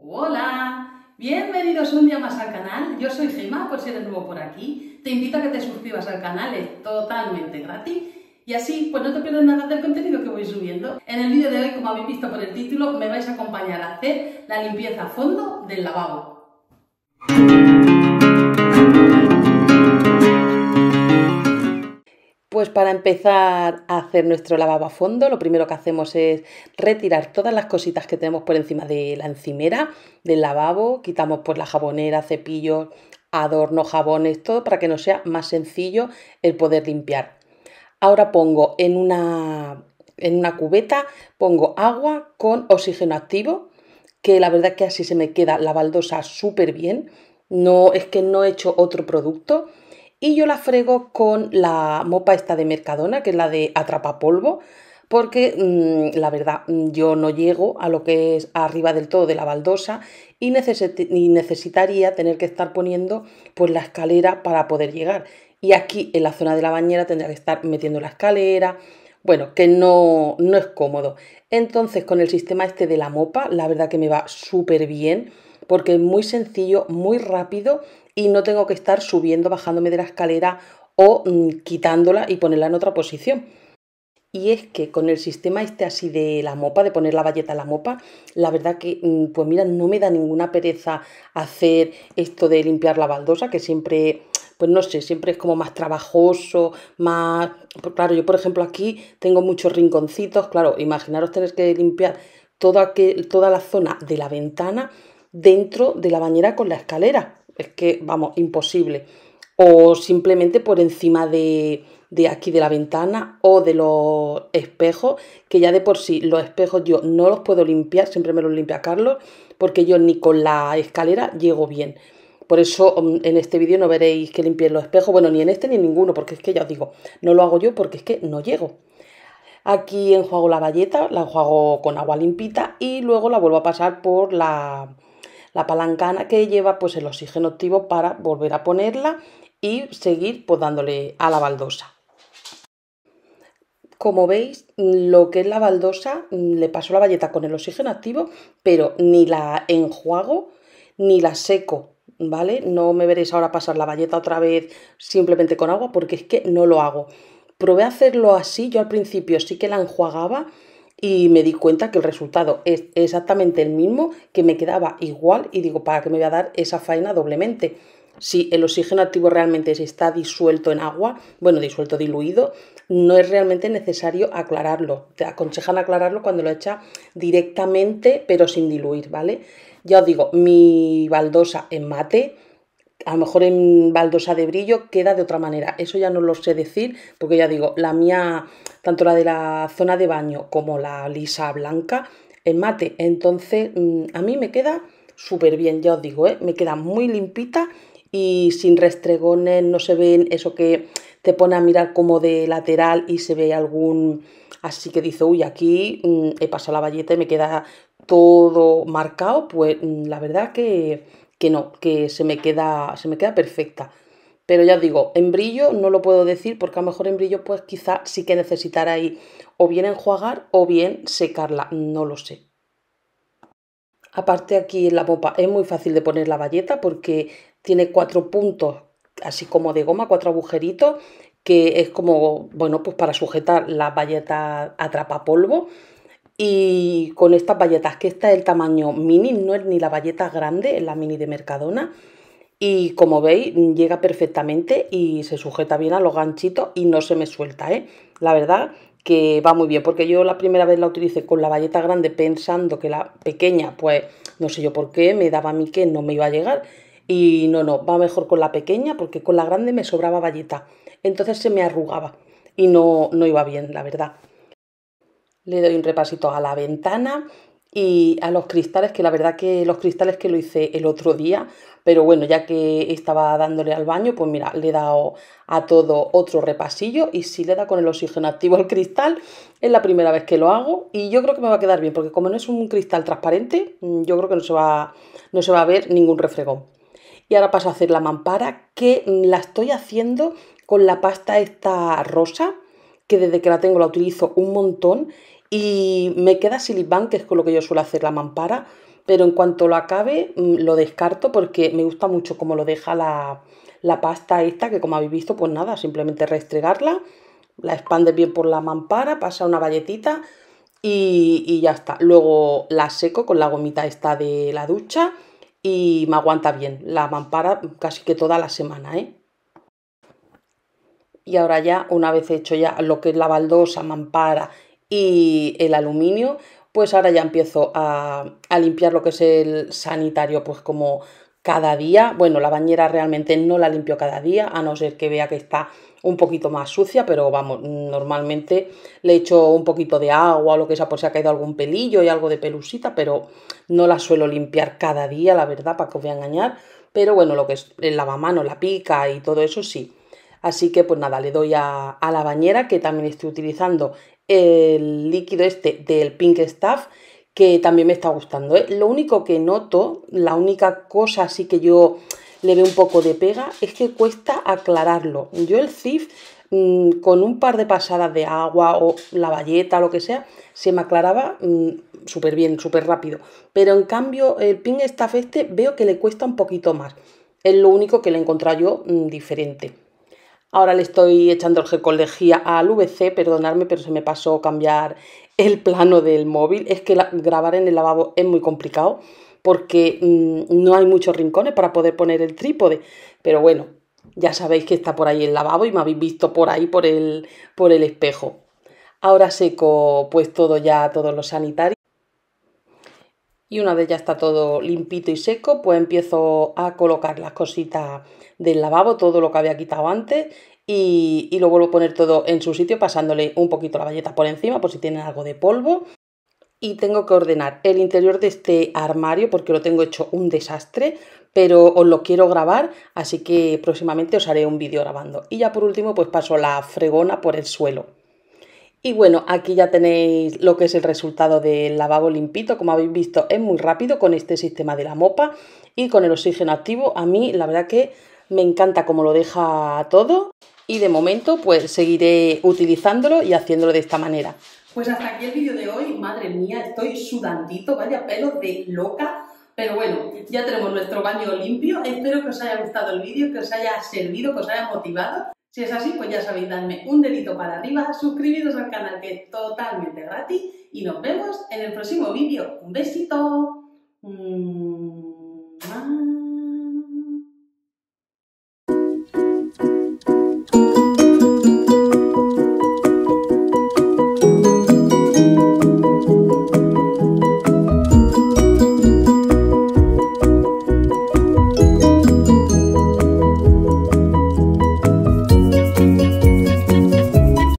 Hola, bienvenidos un día más al canal. Yo soy Gemma, por si eres nuevo por aquí. Te invito a que te suscribas al canal, es totalmente gratis. Y así, pues no te pierdes nada del contenido que voy subiendo. En el vídeo de hoy, como habéis visto por el título, me vais a acompañar a hacer la limpieza a fondo del lavabo. Pues para empezar a hacer nuestro lavabo a fondo, lo primero que hacemos es retirar todas las cositas que tenemos por encima de la encimera del lavabo, quitamos pues la jabonera, cepillos, adornos, jabones, todo para que nos sea más sencillo el poder limpiar. Ahora pongo en una, cubeta, pongo agua con oxígeno activo, que la verdad es que así se me queda la baldosa súper bien. No, es que no he hecho otro producto y yo la frego con la mopa esta de Mercadona, que es la de atrapapolvo, porque mm, la verdad mm, yo no llego a lo que es arriba del todo de la baldosa y, necesitaría tener que estar poniendo pues la escalera para poder llegar. Y aquí en la zona de la bañera tendría que estar metiendo la escalera, bueno, que no, no es cómodo. Entonces con el sistema este de la mopa, la verdad que me va súper bien porque es muy sencillo, muy rápido y no tengo que estar subiendo, bajándome de la escalera o mm, quitándola y ponerla en otra posición. Y es que con el sistema este así de la mopa, de poner la valleta a la mopa, la verdad que, mm, pues mira, no me da ninguna pereza hacer esto de limpiar la baldosa, que siempre, pues no sé, siempre es como más trabajoso, más... Pues claro, yo por ejemplo aquí tengo muchos rinconcitos, claro, imaginaros tener que limpiar toda la zona de la ventana dentro de la bañera con la escalera. Es que, vamos, imposible. O simplemente por encima de, de aquí de la ventana o de los espejos, que ya de por sí los espejos yo no los puedo limpiar, siempre me los limpia Carlos, porque yo ni con la escalera llego bien. Por eso mm, en este vídeo no veréis que limpie los espejos, bueno, ni en este ni en ninguno, porque es que ya os digo, no lo hago yo porque es que no llego. Aquí enjuago la valleta, la enjuago con agua limpita y luego la vuelvo a pasar por la la palancana que lleva pues el oxígeno activo para volver a ponerla y seguir pues, dándole a la baldosa. Como veis, lo que es la baldosa, le paso la valleta con el oxígeno activo, pero ni la enjuago ni la seco, ¿vale? No me veréis ahora pasar la valleta otra vez simplemente con agua porque es que no lo hago. Probé hacerlo así, yo al principio sí que la enjuagaba, y me di cuenta que el resultado es exactamente el mismo, que me quedaba igual y digo, ¿para qué me voy a dar esa faena doblemente? Si el oxígeno activo realmente está disuelto en agua, bueno, disuelto, diluido, no es realmente necesario aclararlo. Te aconsejan aclararlo cuando lo echa directamente, pero sin diluir, ¿vale? Ya os digo, mi baldosa en mate, a lo mejor en baldosa de brillo queda de otra manera. Eso ya no lo sé decir, porque ya digo, la mía, tanto la de la zona de baño como la lisa blanca, en mate. Entonces, mm, a mí me queda súper bien, ya os digo, ¿eh? me queda muy limpita y sin restregones, no se ven eso que te pone a mirar como de lateral y se ve algún... Así que dice, uy, aquí mm, he pasado la valleta y me queda todo marcado, pues mm, la verdad que que no, que se me queda, se me queda perfecta. Pero ya os digo, en brillo no lo puedo decir porque a lo mejor en brillo pues quizá sí que necesitará ahí o bien enjuagar o bien secarla, no lo sé. Aparte aquí en la popa es muy fácil de poner la valleta porque tiene cuatro puntos así como de goma, cuatro agujeritos que es como, bueno, pues para sujetar la valleta polvo. Y con estas bayetas, que esta es el tamaño mini, no es ni la bayeta grande, es la mini de Mercadona. Y como veis, llega perfectamente y se sujeta bien a los ganchitos y no se me suelta, ¿eh? La verdad que va muy bien, porque yo la primera vez la utilicé con la bayeta grande pensando que la pequeña, pues no sé yo por qué, me daba a mí que no me iba a llegar. Y no, no, va mejor con la pequeña porque con la grande me sobraba bayeta. Entonces se me arrugaba y no, no iba bien, la verdad le doy un repasito a la ventana y a los cristales, que la verdad que los cristales que lo hice el otro día, pero bueno, ya que estaba dándole al baño, pues mira, le he dado a todo otro repasillo y si le da con el oxígeno activo al cristal, es la primera vez que lo hago y yo creo que me va a quedar bien, porque como no es un cristal transparente, mm, yo creo que no se va, no se va a ver ningún refregón. Y ahora paso a hacer la mampara, que la estoy haciendo con la pasta esta rosa, que desde que la tengo la utilizo un montón y me queda silibán, que es con lo que yo suelo hacer la mampara, pero en cuanto lo acabe mm, lo descarto porque me gusta mucho cómo lo deja la, la pasta esta, que como habéis visto, pues nada, simplemente restregarla, la expande bien por la mampara, pasa una valletita y, y ya está. Luego la seco con la gomita esta de la ducha y me aguanta bien la mampara casi que toda la semana, ¿eh? y ahora ya, una vez hecho ya lo que es la baldosa, mampara y el aluminio, pues ahora ya empiezo a, limpiar lo que es el sanitario, pues como cada día. Bueno, la bañera realmente no la limpio cada día, a no ser que vea que está un poquito más sucia, pero vamos, normalmente le echo un poquito de agua o lo que sea por si ha caído algún pelillo y algo de pelusita, pero no la suelo limpiar cada día, la verdad, para que os voy a engañar. Pero bueno, lo que es el lavamano, la pica y todo eso sí. Así que pues nada, le doy a, la bañera que también estoy utilizando el líquido este del Pink Stuff que también me está gustando. ¿eh? Lo único que noto, la única cosa así que yo le veo un poco de pega es que cuesta aclararlo. Yo el CIF mm, con un par de pasadas de agua o la o lo que sea, se me aclaraba mm, súper bien, súper rápido. Pero en cambio el Pink Stuff este veo que le cuesta un poquito más. Es lo único que le he encontrado yo mm, diferente. Ahora le estoy echando el lejía al VC, perdonadme, pero se me pasó cambiar el plano del móvil. Es que grabar en el lavabo es muy complicado porque mm, no hay muchos rincones para poder poner el trípode. Pero bueno, ya sabéis que está por ahí el lavabo y me habéis visto por ahí por el, por el espejo. Ahora seco pues todo ya, todos los sanitarios y una vez ya está todo limpito y seco, pues empiezo a colocar las cositas del lavabo, todo lo que había quitado antes y, lo vuelvo a poner todo en su sitio pasándole un poquito la galleta por encima por si tiene algo de polvo. Y tengo que ordenar el interior de este armario porque lo tengo hecho un desastre, pero os lo quiero grabar, así que próximamente os haré un vídeo grabando. Y ya por último pues paso la fregona por el suelo. Y bueno, aquí ya tenéis lo que es el resultado del lavabo limpito. Como habéis visto, es muy rápido con este sistema de la mopa y con el oxígeno activo. A mí, la verdad que me encanta cómo lo deja todo. Y de momento, pues seguiré utilizándolo y haciéndolo de esta manera. Pues hasta aquí el vídeo de hoy. Madre mía, estoy sudandito, vaya pelo de loca. Pero bueno, ya tenemos nuestro baño limpio. Espero que os haya gustado el vídeo, que os haya servido, que os haya motivado. Si es así, pues ya sabéis, dadme un dedito para arriba, suscribiros al canal que es totalmente gratis y nos vemos en el próximo vídeo. ¡Un besito! Mm,